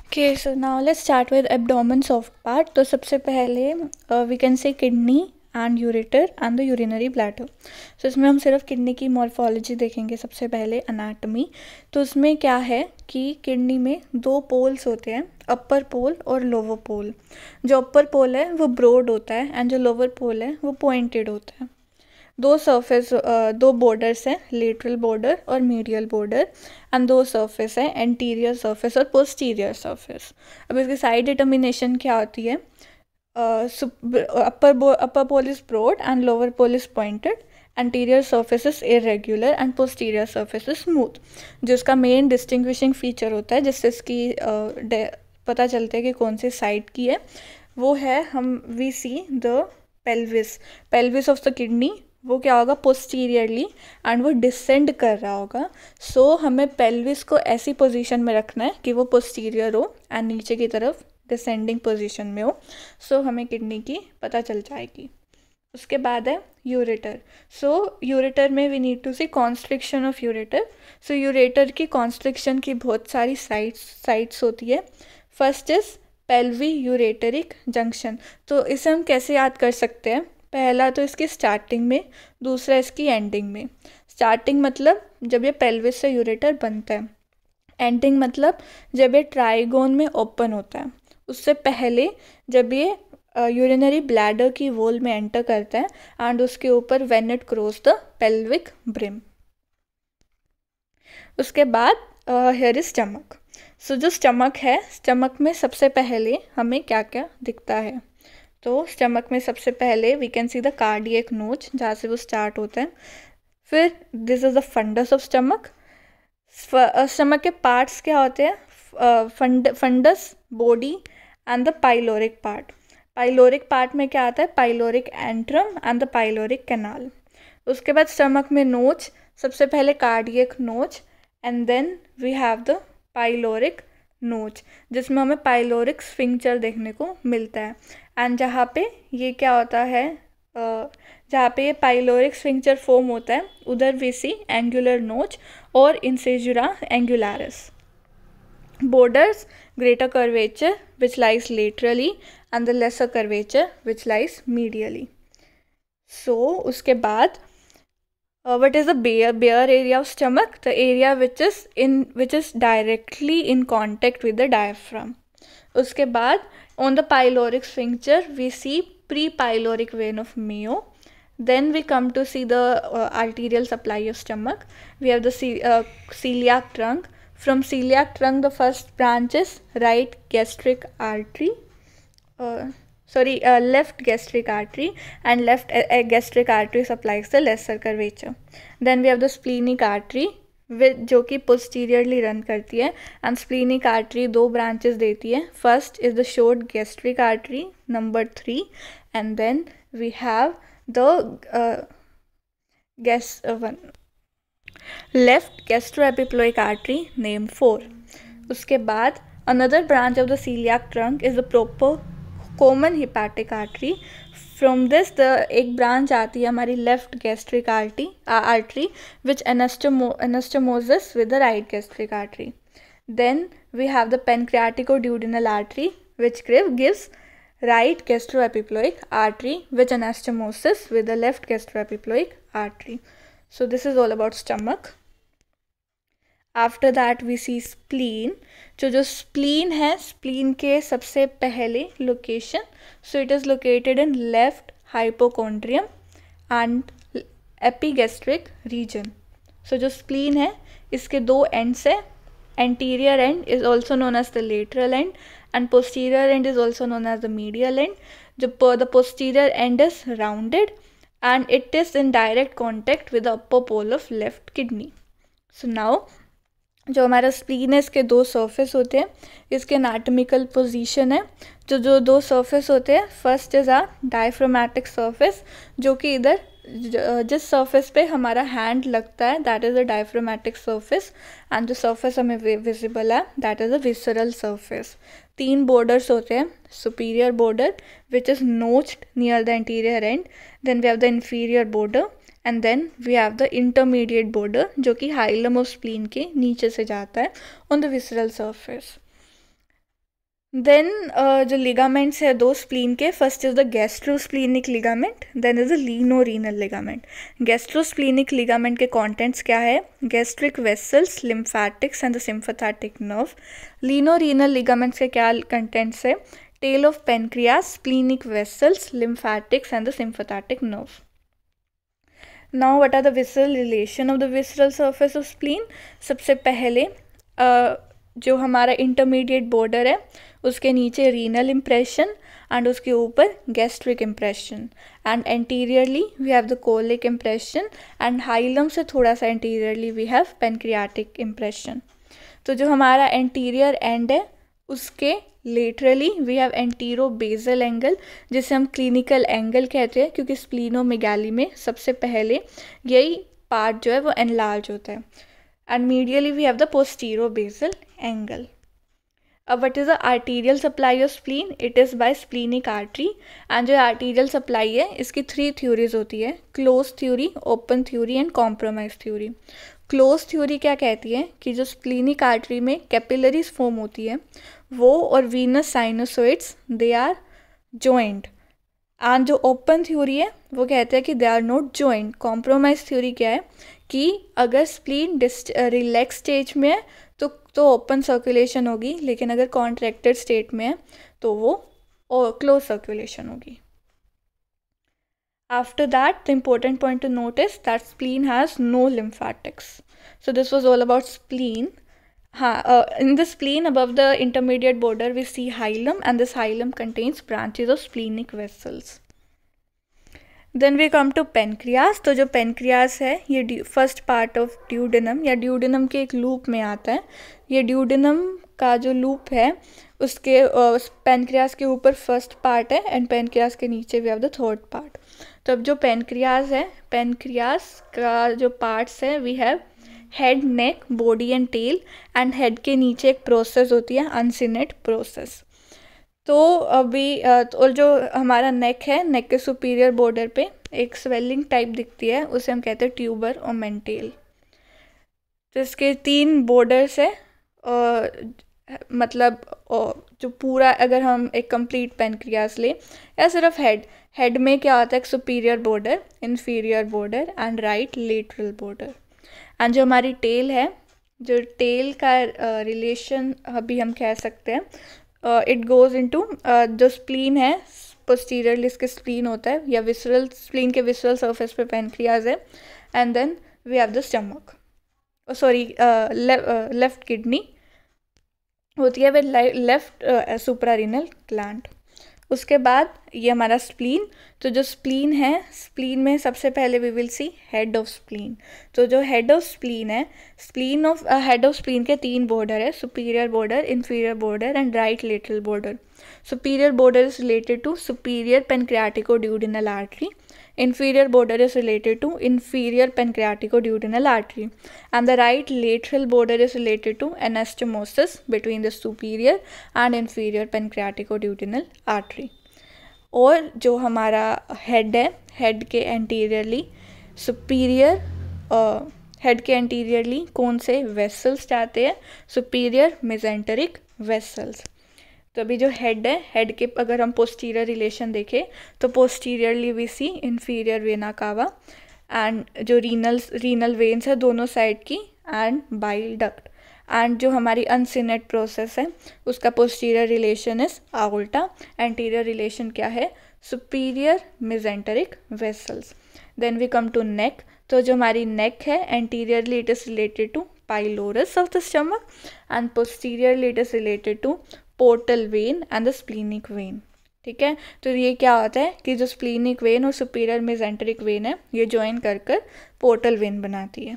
Okay so now let's start with abdomen soft part तो सबसे पहले we can say kidney and ureter and the urinary bladder so इसमें हम सिर्फ kidney की मॉर्फोलॉजी देखेंगे सबसे पहले अनाटमी तो उसमें क्या है कि किडनी में दो पोल्स होते हैं अपर पोल और लोअर पोल जो अपर पोल है वो ब्रॉड होता है एंड जो लोअर पोल है वो पॉइंटेड होता है दो सर्फेस दो बॉर्डर्स हैं लेटरल बॉर्डर और मीडियल बॉर्डर एंड दो सर्फेस हैं एंटीरियर सर्फेस और पोस्टीरियर सर्फेस अब इसकी साइड डिटर्मिनेशन क्या होती है upper upper pole is broad and lower pole is pointed anterior surface irregular and posterior posterior smooth is smooth जो इसका मेन distinguishing फीचर होता है जिससे इसकी uh, पता चलता है कि कौन सी साइड की है वो है हम we see the pelvis pelvis of the kidney वो क्या होगा पोस्टीरियरली एंड वो डिसेंड कर रहा होगा सो so, हमें पेल्विस को ऐसी पोजीशन में रखना है कि वो पोस्टीरियर हो एंड नीचे की तरफ डिसेंडिंग पोजीशन में हो सो so, हमें किडनी की पता चल जाएगी उसके बाद है यूरेटर सो यूरेटर में we need to see constriction of ureter so ureter की कॉन्स्ट्रिक्शन की बहुत सारी साइट्स साइट्स होती है first is pelvi ureteric junction तो इसे हम कैसे याद कर सकते हैं पहला तो इसकी स्टार्टिंग में दूसरा इसकी एंडिंग में स्टार्टिंग मतलब जब ये पेल्विस से यूरेटर बनता है एंडिंग मतलब जब ये ट्राइगोन में ओपन होता है उससे पहले जब ये यूरिनरी ब्लैडर की वोल में एंटर करता है एंड उसके ऊपर when it cross the pelvic brim उसके बाद हेयर इज स्टमक सो जो स्टमक है स्टमक में सबसे पहले हमें क्या क्या दिखता है तो स्टमक में सबसे पहले we can see the cardiac notch जहाँ से वो स्टार्ट होता है फिर this is the fundus of stomach stomach के पार्ट्स क्या होते हैं fund fundus body and the pyloric part pyloric part में क्या आता है pyloric antrum and the pyloric canal उसके बाद स्टमक में नोच सबसे पहले cardiac notch and then we have the pyloric notch जिसमें हमें पाइलोरिक स्फिंक्चर देखने को मिलता है एंड जहाँ पे ये क्या होता है जहाँ पे ये पाइलोरिक स्विंगचर फॉर्म होता है उधर वी सी एंगुलर नोच और incisura angularis borders greater curvature which lies laterally and the lesser curvature which lies medially so उसके बाद what is the bare bare area of stomach the area which is in which is directly in contact with the diaphragm उसके बाद On the pyloric sphincter, we see prepyloric vein of Mayo. Then we come to see the uh, arterial supply of stomach. We have the ce uh, celiac trunk. From celiac trunk, the first branch is right gastric artery. Uh, sorry, uh, left gastric artery and left uh, uh, gastric artery supplies the lesser curvature. Then we have the splenic artery with जो कि posteriorly run करती है and splenic artery दो branches देती है first is the short gastric artery number three and then we have the gas one left gastroepiploic artery name four उसके बाद another branch of the celiac trunk is the proper common hepatic artery from this the एक branch आती है हमारी left gastric artery artery which anastomo anastomoses with the right gastric artery then we have the pancreaticoduodenal artery which क्रिव gives right gastroepiploic artery which anastomoses with the left gastroepiploic artery so this is all about stomach after that we see spleen जो जो spleen है spleen के सबसे पहले location so it is located in left hypochondrium and epigastric region so जो spleen है इसके दो एंड्स है anterior end is also known as the lateral and end posterior end is also known as the medial end जो the posterior end is rounded and it is in direct contact with the upper pole of left kidney so now जो हमारा spleen है इसके दो surface होते हैं इसके नाटमिकल position है जो तो जो दो सरफेस होते हैं first is a diaphragmatic surface जो कि इधर जिस सरफेस पे हमारा हैंड लगता है that is a diaphragmatic surface and जो सरफेस हमें विजिबल है that is a visceral surface तीन बॉर्डर्स होते हैं superior border which is notched near the interior and then we have the inferior border and then we have the intermediate border जो कि hilum of spleen के नीचे से जाता है on the visceral surface then जो लिगामेंट्स है दो स्प्लीन के first is the gastrosplenic ligament then is the lienorenal ligament gastrosplenic ligament के कॉन्टेंट्स क्या है gastric vessels lymphatics and the sympathetic nerve renal ligaments के क्या कंटेंट्स है tail of pancreas splenic vessels lymphatics and the sympathetic nerve now what are the visceral relation of the visceral surface of spleen सबसे पहले जो हमारा intermediate border है उसके नीचे रीनल इम्प्रेशन एंड उसके ऊपर gastric impression and anteriorly we have the colic impression and hilum से थोड़ा सा anteriorly we have pancreatic impression तो जो हमारा एंटीरियर एंड है उसके laterally we have antero basal angle जिसे हम क्लिनिकल एंगल कहते हैं क्योंकि स्प्लीनोमेगाली में सबसे पहले यही पार्ट जो है वो एनलार्ज होता है and medially we have the postero basal angle अब what is the arterial supply of spleen it is by splenic artery and जो आर्टीरियल सप्लाई है इसकी थ्री थ्योरीज होती है close theory open theory and compromise theory close theory क्या कहती है कि जो स्प्लीनिक आर्टरी में कैपिलरीज फॉर्म होती है वो और venous sinusoids they are joint and जो ओपन थ्योरी है वो कहते हैं कि they are not joint compromise theory क्या है कि अगर स्प्लीन रिलैक्स स्टेज में है तो तो ओपन सर्कुलेशन होगी लेकिन अगर कॉन्ट्रैक्टेड स्टेट में है तो वो क्लोज सर्कुलेशन होगी After that, the important point to notice that spleen has no lymphatics. So this was all about spleen. Ha, uh, in the spleen, above the intermediate border, we see hilum and this hilum contains branches of splenic vessels. Then we come to pancreas तो जो pancreas है ये first part of duodenum या duodenum के एक loop में आता है ये ड्यूडेनम का जो लूप है उसके पेनक्रियास के ऊपर फर्स्ट पार्ट है एंड पेनक्रियास के नीचे we have the third part तो अब जो पेनक्रियाज है पेनक्रियाज का जो पार्ट्स है we have head neck body and tail and head के नीचे एक प्रोसेस होती है अनसिनेट प्रोसेस तो अभी तो और जो हमारा नेक है नेक के सुपीरियर बॉर्डर पे एक स्वेलिंग टाइप दिखती है उसे हम कहते हैं ट्यूबर और मेंटेल तो इसके तीन बॉर्डर्स है और मतलब जो पूरा अगर हम एक कंप्लीट पेनक्रियास लें या सिर्फ हेड हेड में क्या होता है superior border inferior border and right lateral border and जो हमारी टेल है जो टेल का रिलेशन uh, अभी हम कह सकते हैं इट गोज़ इनटू जो स्प्लीन है पोस्टीरियरली इसके स्प्लीन होता है या विसरल स्प्लीन के विसरल सरफेस पे पेनक्रियाज है and then we have the stomach sorry left kidney होती है विद लेफ्ट सुपरारिनल क्लांट उसके बाद ये हमारा स्प्लीन तो जो स्प्लीन है स्प्लीन में सबसे पहले we will see head of spleen तो जो हेड ऑफ स्प्लीन है spleen of head of spleen के तीन बॉर्डर है superior border inferior border and right lateral border superior border is related to superior pancreaticoduodenal artery Inferior border is related to inferior pancreatico duodenal artery and the right lateral border is related to anastomosis between the superior and inferior pancreatico duodenal artery. और जो हमारा head है head के anteriorly superior head के anteriorly कौन से vessels जाते हैं सुपीरियर मेजेंटरिक वेसल्स तो अभी जो हेड है हेड के अगर हम पोस्टीरियर रिलेशन देखें तो posteriorly we see inferior vena cava and जो रीनल रीनल वेन्स है दोनों साइड की एंड बाइल डक्ट एंड जो हमारी अनसिनेट प्रोसेस है उसका posterior relation is aorta anterior relation क्या है superior mesenteric vessels then we come to neck तो जो हमारी नेक है anteriorly it is related to pylorus of the stomach and posteriorly it is related to portal vein and the splenic vein ठीक है तो ये क्या होता है कि जो स्प्लीनिक वेन और सुपीरियर मेजेंटरिक वेन है ये ज्वाइन कर कर पोर्टल वेन बनाती है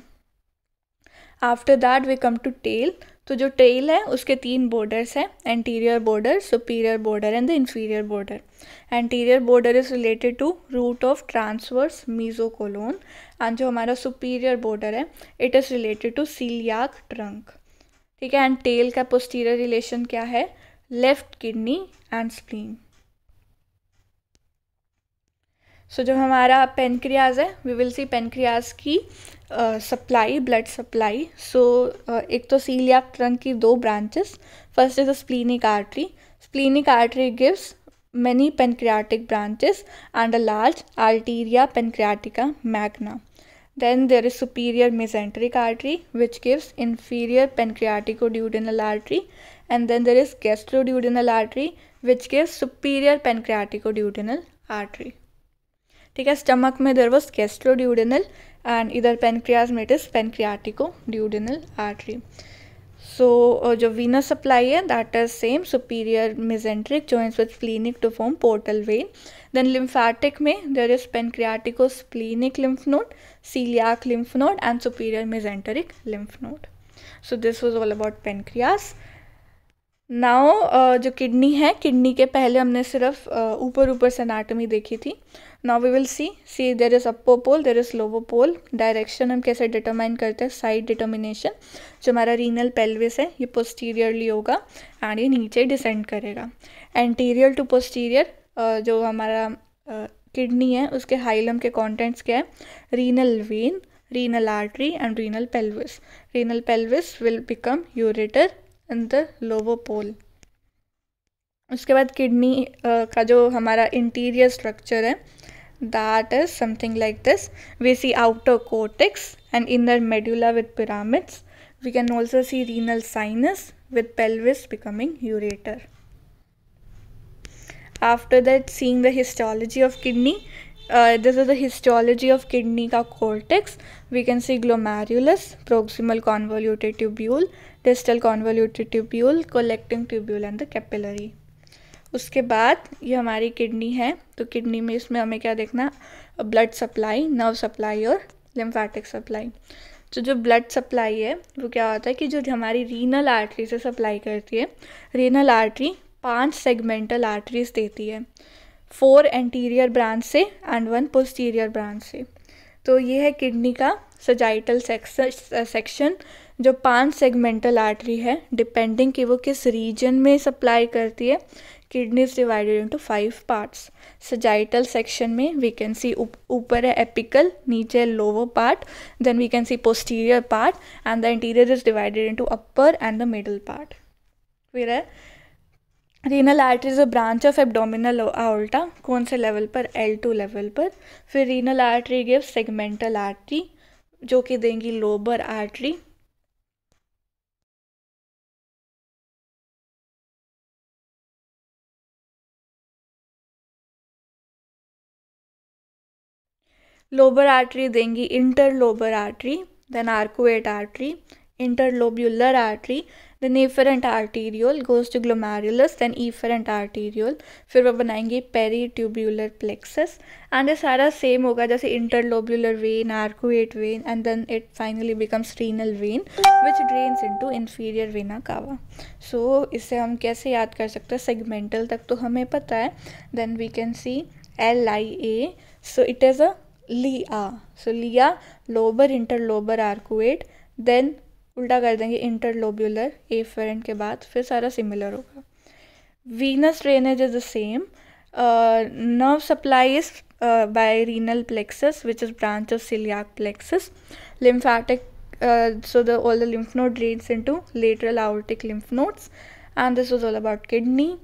after that we come to tail तो जो टेल है उसके तीन बॉर्डर्स हैं anterior border superior border and the inferior border anterior border is related to root of transverse mesocolon and जो हमारा सुपीरियर बॉर्डर है it is related to coeliac trunk ठीक है एंड टेल का पोस्टीरियर रिलेशन क्या है left kidney and spleen so जो हमारा पेनक्रियाज है वी विल सी पेनक्रियाज की सप्लाई ब्लड सप्लाई सो एक तो सीलिया ट्रंक की दो branches first is the splenic artery splenic artery gives many pancreatic branches and a large arteria pancreatica magna Then there is superior mesenteric artery which gives inferior pancreaticoduodenal artery and then there is gastroduodenal artery which gives superior pancreaticoduodenal artery. Okay, stomach stomach there was gastroduodenal and either pancreas pancreas में it is duodenal artery. So uh, जो Venus supply है that is same superior mesenteric joints with splenic to form portal vein then lymphatic में there is पेनक्रियाटिको splenic lymph node सीलियाक lymph node and superior मिजेंटरिक lymph node so this was all about pancreas नाओ जो kidney है kidney के पहले हमने सिर्फ uh, ऊपर ऊपर से अनाटमी देखी थी now we will see see there is upper pole there is lower pole direction हम कैसे डिटरमाइन करते हैं साइड डिटर्मिनेशन जो हमारा रीनल पेल्विस है ये पोस्टीरियरली होगा एंड ये नीचे डिसेंड करेगा एंटीरियर टू पोस्टीरियर जो हमारा किडनी है उसके हाइलम के कॉन्टेंट्स क्या है renal vein renal artery and renal pelvis renal pelvis will become ureter in the lower pole उसके बाद किडनी का जो हमारा इंटीरियर स्ट्रक्चर है that is something like this we see outer cortex and inner medulla with pyramids we can also see renal sinus with pelvis becoming ureter after that seeing the histology of kidney uh, this is the histology of kidney ka cortex we can see glomerulus proximal convoluted tubule distal convoluted tubule collecting tubule and the capillary उसके बाद ये हमारी kidney है तो kidney में इसमें हमें क्या देखना ब्लड सप्लाई नर्व सप्लाई और लिम्फेटिक सप्लाई तो जो ब्लड सप्लाई है वो क्या होता है कि जो हमारी रीनल आर्टरी से सप्लाई करती है रीनल आर्टरी पांच सेगमेंटल आर्टरीज देती है फोर एंटीरियर ब्रांच से एंड वन पोस्टीरियर ब्रांच से तो ये है किडनी का सजाइटल सेक्शन जो पांच सेगमेंटल आर्टरी है डिपेंडिंग कि वो किस रीजन में सप्लाई करती है kidney is divided into five parts sagittal section में वी कैन सी ऊपर है एपिकल नीचे है lower part then we can see posterior part and the interior is divided into upper and the middle part फिर है renal artery is a branch of abdominal aorta कौन से level पर L two level पर फिर renal artery give segmental artery जो कि देंगी lobar artery lobar artery dengi artery artery then arcuate artery interlobular artery then efferent arteriole goes to glomerulus then efferent arteriole फिर वो बनाएंगे पेरी ट्यूब्यूलर प्लेक्सस एंड ये सारा सेम होगा जैसे interlobular vein arcuate vein and then it finally becomes renal vein which drains to inferior vena cava so इसे हम कैसे याद कर सकते हैं सेगमेंटल तक तो हमें पता है then we can see L I A so it is a लिया सो लिया लोबर इंटरलोबर आर्कुएट देन उल्टा कर देंगे इंटरलोब्यूलर ए फेरेंट के बाद फिर सारा सिमिलर होगा venous drainage is the same nerve supplies by renal plexus which is branch of coeliac plexus lymphatic so the all the lymph node drains into lateral aortic lymph nodes and this was all about kidney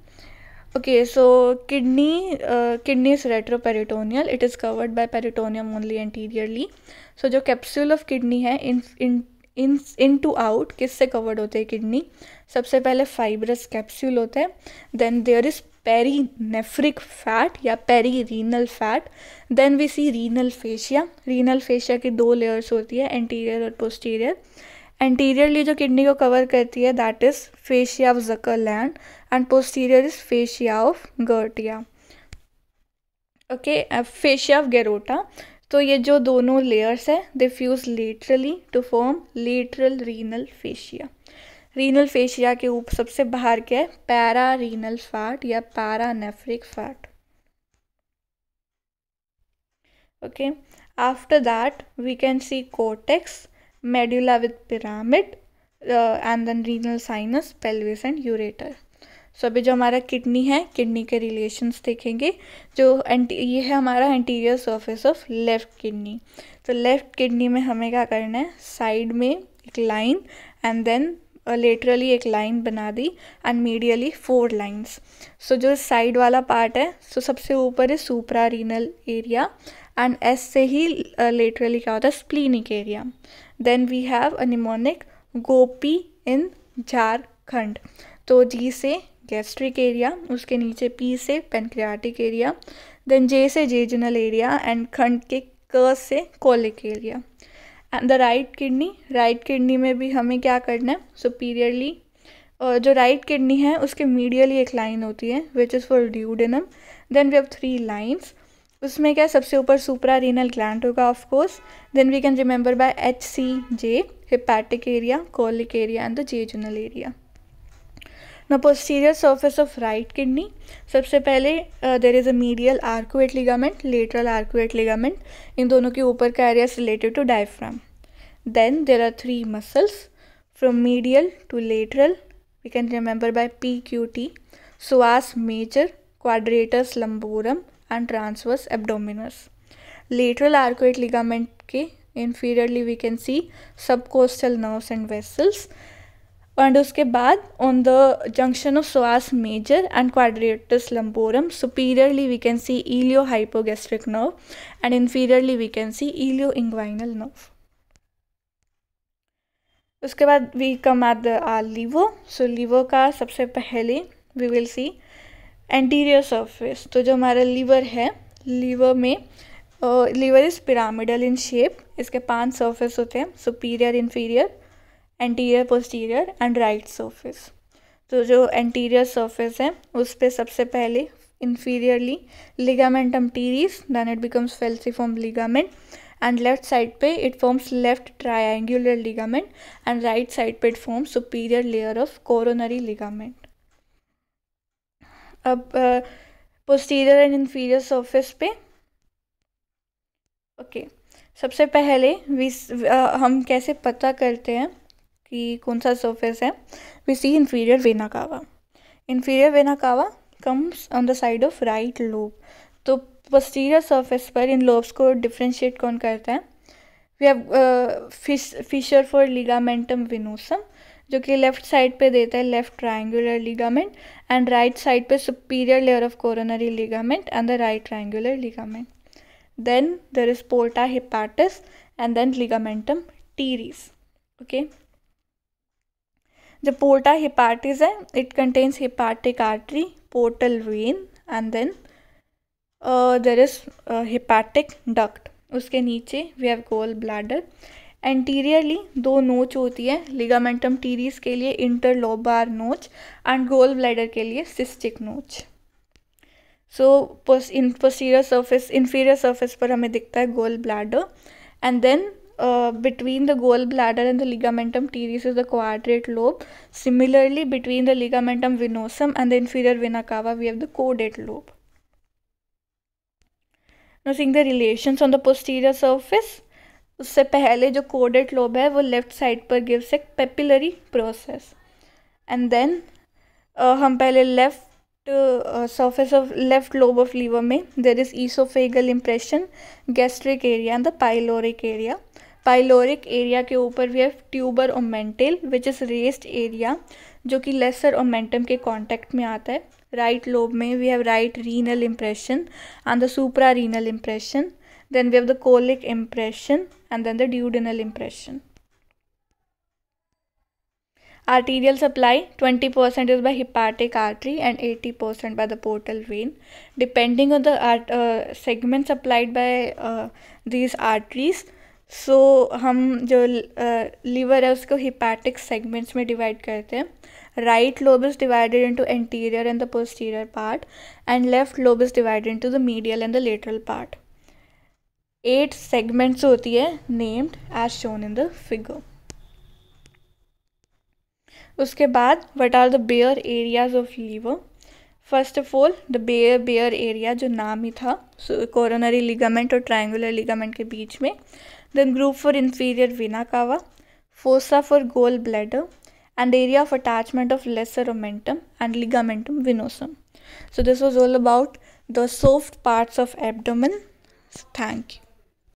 okay so kidney kidney is retroperitoneal it is covered covered peritoneum only anteriorly so जो capsule of kidney है इन इन इन to out किस से covered होते हैं kidney सबसे पहले fibrous capsule होता है then there is perinephric fat या perirenal fat then we see renal fascia renal fascia की दो लेयर्स होती है एंटीरियर और पोस्टीरियर एंटीरियरली जो किडनी को कवर करती है that is fascia of Zuckerkandl and posterior is fascia of Gerota okay fascia of Gerota तो ये जो दोनों लेयर्स है they fuse laterally to form lateral renal fascia renal fascia के ऊपर सबसे बाहर क्या है पैरा रीनल फैट या paranephric fat okay after that we can see cortex medulla with pyramid uh, and then renal sinus pelvis and ureter so so, अभी जो हमारा किडनी है किडनी के रिलेशंस देखेंगे जो ये है हमारा anterior surface of left kidney तो लेफ़्ट किडनी में हमें क्या करना है साइड में एक लाइन एंड देन लेटरली एक लाइन बना दी and medially four lines so जो साइड वाला पार्ट है सो so सबसे ऊपर है suprarenal area and S से ही लेटरली uh, क्या होता है splenic area then we have a mnemonic Gopi in Jharkhand तो जी से गैस्ट्रिक एरिया उसके नीचे पी से पेनक्रियाटिक एरिया देन जे से जेजनल एरिया एंड खंड के क से colic area and the right kidney right kidney में भी हमें क्या करना है सुपीरियरली जो राइट किडनी है उसके मीडियली एक लाइन होती है which is for duodenum then we have three lines उसमें क्या सबसे ऊपर सुपरा रीनल ग्लैंड होगा of course then we can remember by H C J hepatic area colic area and the jejunal area न posterior surface of right kidney सबसे पहले there is a medial arcuate ligament lateral arcuate ligament इन दोनों के ऊपर का area is related to diaphragm then there are three muscles from medial to lateral we can remember by P Q T psoas major quadratus lumborum and transverse abdominis lateral arcuate ligament के we can see subcostal nerves and vessels and उसके बाद on the junction of psoas major and quadratus lumborum superiorly we can see iliohypogastric nerve and inferiorly we can see ilioinguinal nerve उसके बाद we come at the आर liver so liver का सबसे पहले we will see anterior surface तो जो हमारा liver है लीवर में liver is pyramidal in shape इसके पांच सरफेस होते हैं superior inferior anterior posterior and right surface तो जो एंटीरियर सरफेस है उस पर सबसे पहले inferiorly ligament teres then it becomes form ligament and left side पे it forms left triangular ligament and right side पे it forms superior layer of coronary ligament अब पोस्टीरियर एंड इन्फीरियर सरफेस पे okay okay. सबसे पहले we हम कैसे पता करते हैं कि कौन सा सरफेस है we see inferior vena cava inferior vena cava comes on the side of right lobe तो पोस्टीरियर सरफेस पर इन लोब्स को डिफ्रेंशिएट कौन करता है we have fissure for ligamentum venosum जो कि लेफ़्ट साइड पे देता है left triangular ligament and right side पे superior layer of coronary ligament and the right triangular ligament then there is porta hepatis and then ligamentum teres okay जो porta hepatis है it contains hepatic artery portal vein and then there is hepatic duct उसके नीचे we have gallbladder anteriorly दो notch होती है ligamentum teres के लिए interlobar नोच एंड गोल ब्लैडर के लिए cystic notch so in posterior surface inferior surface पर हमें दिखता है gall bladder and then between the gall bladder and the ligamentum teres is the quadrate lobe similarly between the ligamentum venosum and the inferior vena cava we have the caudate lobe नो सिंग the relation on the posterior surface उससे पहले जो caudate lobe है वो left side पर gives a papillary process and then हम पहले left surface of left lobe of liver में there is oesophageal impression gastric area and the pyloric area pyloric area के ऊपर we have tuber omentale which is raised area जो कि lesser omentum के contact में आता है राइट right लोब में we have right renal impression and the suprarenal impression Then we have the colic impression and then the duodenal impression. Arterial supply 20% is by hepatic artery and 80% by the portal vein. Depending on the art, uh, segment supplied by uh, these arteries, so, हम जो uh, liver है उसको hepatic segments में divide करते हैं Right lobe is divided into anterior and the posterior part, and left lobe is divided into the medial and the lateral part. Eight segments होती है named as shown in the figure उसके बाद what are the bare areas of liver first of all the bare bare area जो नाम ही था coronary ligament और triangular ligament के बीच में then groove for inferior vena cava fossa for gall bladder and area of attachment of lesser omentum and ligamentum venosum so this was all about the soft parts of abdomen thank you